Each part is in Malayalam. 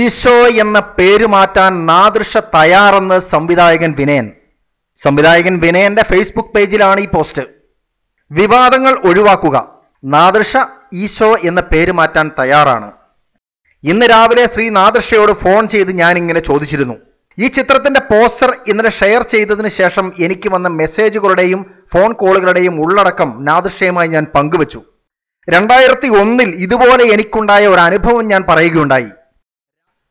ഈശോ എന്ന പേര് മാറ്റാൻ നാദൃഷ തയ്യാറെന്ന് സംവിധായകൻ വിനയൻ സംവിധായകൻ വിനയന്റെ ഫേസ്ബുക്ക് പേജിലാണ് ഈ പോസ്റ്റ് വിവാദങ്ങൾ ഒഴിവാക്കുക നാദൃശ ഈശോ എന്ന പേര് മാറ്റാൻ തയ്യാറാണ് ഇന്ന് രാവിലെ ശ്രീ നാദൃഷയോട് ഫോൺ ചെയ്ത് ഞാൻ ഇങ്ങനെ ചോദിച്ചിരുന്നു ഈ ചിത്രത്തിന്റെ പോസ്റ്റർ ഇന്നലെ ഷെയർ ചെയ്തതിന് ശേഷം എനിക്ക് വന്ന മെസ്സേജുകളുടെയും ഫോൺ കോളുകളുടെയും ഉള്ളടക്കം നാദൃഷയുമായി ഞാൻ പങ്കുവച്ചു രണ്ടായിരത്തി ഒന്നിൽ ഇതുപോലെ എനിക്കുണ്ടായ ഒരു അനുഭവം ഞാൻ പറയുകയുണ്ടായി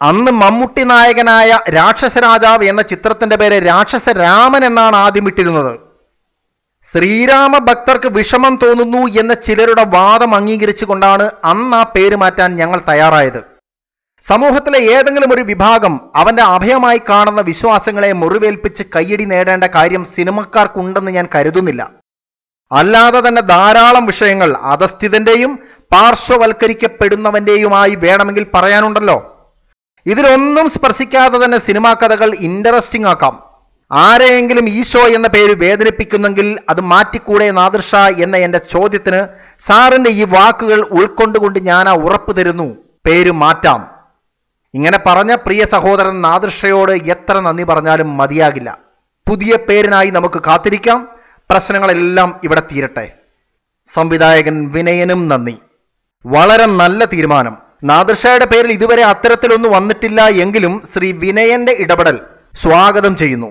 അന്ന് മമ്മൂട്ടി നായകനായ രാക്ഷസ രാജാവ് എന്ന ചിത്രത്തിന്റെ പേര് രാക്ഷസ രാമൻ എന്നാണ് ആദ്യം ഇട്ടിരുന്നത് ശ്രീരാമ ഭക്തർക്ക് വിഷമം തോന്നുന്നു എന്ന ചിലരുടെ വാദം അംഗീകരിച്ചുകൊണ്ടാണ് അന്ന് ആ പേര് മാറ്റാൻ ഞങ്ങൾ തയ്യാറായത് സമൂഹത്തിലെ ഏതെങ്കിലും ഒരു വിഭാഗം അവന്റെ അഭയമായി കാണുന്ന വിശ്വാസങ്ങളെ മുറിവേൽപ്പിച്ച് കയ്യടി നേടേണ്ട കാര്യം സിനിമക്കാർക്കുണ്ടെന്ന് ഞാൻ കരുതുന്നില്ല അല്ലാതെ തന്നെ ധാരാളം വിഷയങ്ങൾ അധസ്ഥിതന്റെയും പാർശ്വവൽക്കരിക്കപ്പെടുന്നവന്റെയുമായി വേണമെങ്കിൽ പറയാനുണ്ടല്ലോ ഇതിലൊന്നും സ്പർശിക്കാതെ തന്നെ സിനിമാ കഥകൾ ഇൻട്രസ്റ്റിംഗ് ആക്കാം ആരെയെങ്കിലും ഈശോ എന്ന പേര് വേദനിപ്പിക്കുന്നെങ്കിൽ അത് മാറ്റിക്കൂടെ നാദൃഷ എന്ന എൻ്റെ ചോദ്യത്തിന് സാറിൻ്റെ ഈ വാക്കുകൾ ഉൾക്കൊണ്ടുകൊണ്ട് ഞാൻ ആ ഉറപ്പ് തരുന്നു പേര് മാറ്റാം ഇങ്ങനെ പറഞ്ഞ പ്രിയ സഹോദരൻ നാദൃഷയോട് എത്ര നന്ദി പറഞ്ഞാലും മതിയാകില്ല പുതിയ പേരിനായി നമുക്ക് കാത്തിരിക്കാം പ്രശ്നങ്ങളെല്ലാം ഇവിടെ തീരട്ടെ സംവിധായകൻ വിനയനും നന്ദി വളരെ നല്ല തീരുമാനം നാദർഷയുടെ പേരിൽ ഇതുവരെ അത്തരത്തിലൊന്നും വന്നിട്ടില്ല എങ്കിലും ശ്രീ വിനയന്റെ ഇടപെടൽ സ്വാഗതം ചെയ്യുന്നു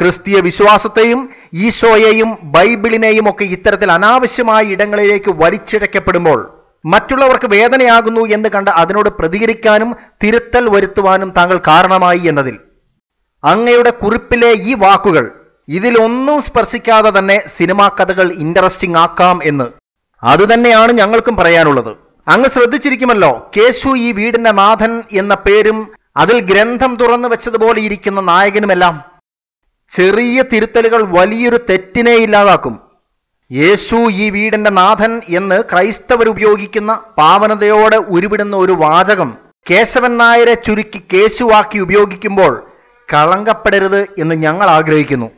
ക്രിസ്തീയ വിശ്വാസത്തെയും ഈശോയെയും ബൈബിളിനെയും ഒക്കെ ഇത്തരത്തിൽ അനാവശ്യമായ ഇടങ്ങളിലേക്ക് വലിച്ചിഴക്കപ്പെടുമ്പോൾ മറ്റുള്ളവർക്ക് വേദനയാകുന്നു എന്ന് കണ്ട് അതിനോട് പ്രതികരിക്കാനും തിരുത്തൽ വരുത്തുവാനും താങ്കൾ കാരണമായി എന്നതിൽ അങ്ങയുടെ കുറിപ്പിലെ ഈ വാക്കുകൾ ഇതിലൊന്നും സ്പർശിക്കാതെ തന്നെ സിനിമാ കഥകൾ ഇൻട്രസ്റ്റിംഗ് ആക്കാം എന്ന് അതുതന്നെയാണ് ഞങ്ങൾക്കും പറയാനുള്ളത് അങ്ങ് ശ്രദ്ധിച്ചിരിക്കുമല്ലോ കേശു ഈ വീടിന്റെ നാഥൻ എന്ന പേരും അതിൽ ഗ്രന്ഥം തുറന്നു വെച്ചതുപോലെ ഇരിക്കുന്ന നായകനുമെല്ലാം ചെറിയ തിരുത്തലുകൾ വലിയൊരു തെറ്റിനെ ഇല്ലാതാക്കും യേശു ഈ വീടിന്റെ നാഥൻ എന്ന് ക്രൈസ്തവർ ഉപയോഗിക്കുന്ന പാവനതയോടെ ഉരുവിടുന്ന ഒരു വാചകം കേശവൻ നായരെ ചുരുക്കി കേശുവാക്കി ഉപയോഗിക്കുമ്പോൾ കളങ്കപ്പെടരുത് എന്ന് ഞങ്ങൾ ആഗ്രഹിക്കുന്നു